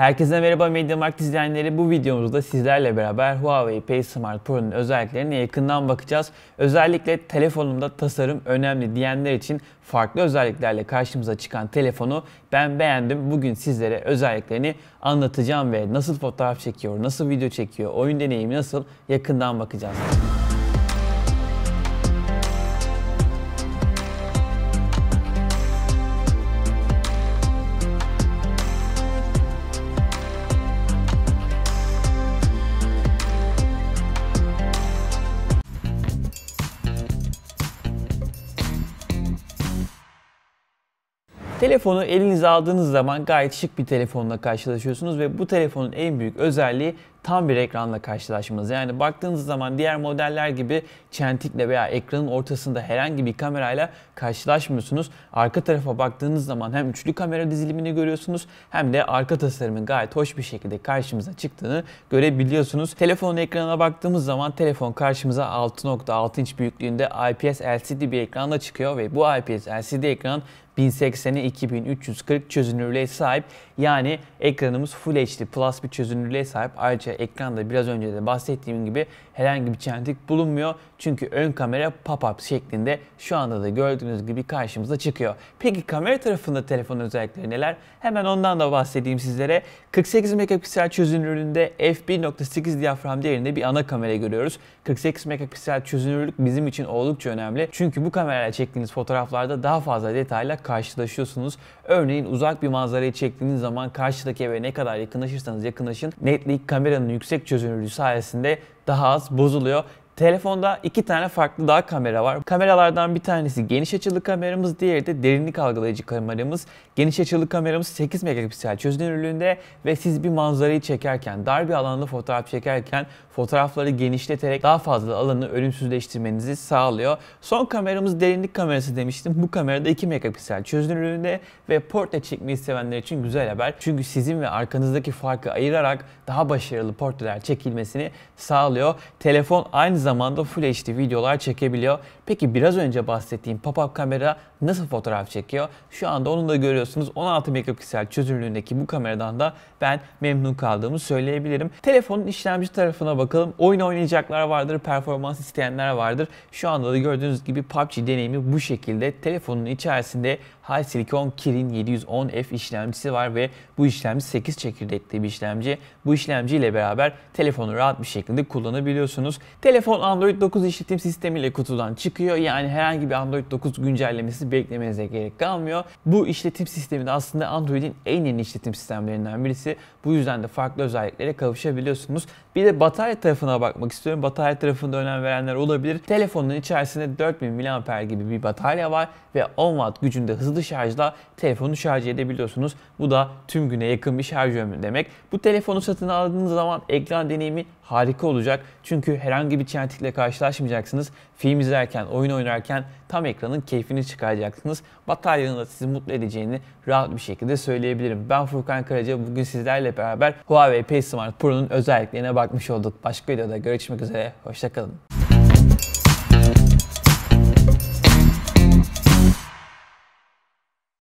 Herkese merhaba MediaMarkt izleyenleri. Bu videomuzda sizlerle beraber Huawei P Smart Pro'nun özelliklerine yakından bakacağız. Özellikle telefonumda tasarım önemli diyenler için farklı özelliklerle karşımıza çıkan telefonu ben beğendim. Bugün sizlere özelliklerini anlatacağım ve nasıl fotoğraf çekiyor, nasıl video çekiyor, oyun deneyimi nasıl yakından bakacağız. Telefonu elinize aldığınız zaman gayet şık bir telefonla karşılaşıyorsunuz ve bu telefonun en büyük özelliği tam bir ekranla karşılaşmanız. Yani baktığınız zaman diğer modeller gibi çentikle veya ekranın ortasında herhangi bir kamerayla karşılaşmıyorsunuz. Arka tarafa baktığınız zaman hem üçlü kamera dizilimini görüyorsunuz hem de arka tasarımın gayet hoş bir şekilde karşımıza çıktığını görebiliyorsunuz. Telefonun ekranına baktığımız zaman telefon karşımıza 6.6 inç büyüklüğünde IPS LCD bir ekranla çıkıyor ve bu IPS LCD ekran 1080'e 2340 çözünürlüğe sahip. Yani ekranımız Full HD Plus bir çözünürlüğe sahip. Ayrıca arkadaşlar ekranda biraz önce de bahsettiğim gibi herhangi bir çentik bulunmuyor. Çünkü ön kamera pop-up şeklinde şu anda da gördüğünüz gibi karşımıza çıkıyor. Peki kamera tarafında telefon özellikleri neler? Hemen ondan da bahsedeyim sizlere. 48 megapiksel çözünürlüğünde f1.8 diyafram değerinde bir ana kamera görüyoruz. 48 megapiksel çözünürlük bizim için oldukça önemli. Çünkü bu kamerayla çektiğiniz fotoğraflarda daha fazla detayla karşılaşıyorsunuz. Örneğin uzak bir manzarayı çektiğiniz zaman karşıdaki eve ne kadar yakınlaşırsanız yakınlaşın netlik kamera kameranın yüksek çözünürlüğü sayesinde daha az bozuluyor. Telefonda iki tane farklı daha kamera var. Kameralardan bir tanesi geniş açılı kameramız, diğeri de derinlik algılayıcı kameramız. Geniş açılı kameramız 8 megapiksel çözünürlüğünde ve siz bir manzarayı çekerken, dar bir alanda fotoğraf çekerken fotoğrafları genişleterek daha fazla alanı ölümsüzleştirmenizi sağlıyor. Son kameramız derinlik kamerası demiştim. Bu kamerada 2 megapiksel çözünürlüğünde ve portre çekmeyi sevenler için güzel haber. Çünkü sizin ve arkanızdaki farkı ayırarak daha başarılı portreler çekilmesini sağlıyor. Telefon aynı zamanda zamanda Full HD videolar çekebiliyor Peki biraz önce bahsettiğim pop-up kamera nasıl fotoğraf çekiyor? Şu anda onu da görüyorsunuz. 16 megapiksel çözünürlüğündeki bu kameradan da ben memnun kaldığımı söyleyebilirim. Telefonun işlemci tarafına bakalım. Oyun oynayacaklar vardır, performans isteyenler vardır. Şu anda da gördüğünüz gibi PUBG deneyimi bu şekilde. Telefonun içerisinde High silicon Kirin 710F işlemcisi var ve bu işlemci 8 çekirdekli bir işlemci. Bu işlemci ile beraber telefonu rahat bir şekilde kullanabiliyorsunuz. Telefon Android 9 işletim sistemiyle kutudan çıkıyor çıkıyor. Yani herhangi bir Android 9 güncellemesi beklemenize gerek kalmıyor. Bu işletim sistemi de aslında Android'in en yeni işletim sistemlerinden birisi. Bu yüzden de farklı özelliklere kavuşabiliyorsunuz. Bir de batarya tarafına bakmak istiyorum. Batarya tarafında önem verenler olabilir. Telefonun içerisinde 4000 mAh gibi bir batarya var ve 10 watt gücünde hızlı şarjla telefonu şarj edebiliyorsunuz. Bu da tüm güne yakın bir şarj ömrü demek. Bu telefonu satın aldığınız zaman ekran deneyimi harika olacak. Çünkü herhangi bir çentikle karşılaşmayacaksınız. Film izlerken, oyun oynarken tam ekranın keyfini çıkaracaksınız. Bataryanın da sizi mutlu edeceğini rahat bir şekilde söyleyebilirim. Ben Furkan Karaca bugün sizlerle beraber Huawei P Smart Pro'nun özelliklerine bakmış olduk. Başka videoda görüşmek üzere, hoşçakalın.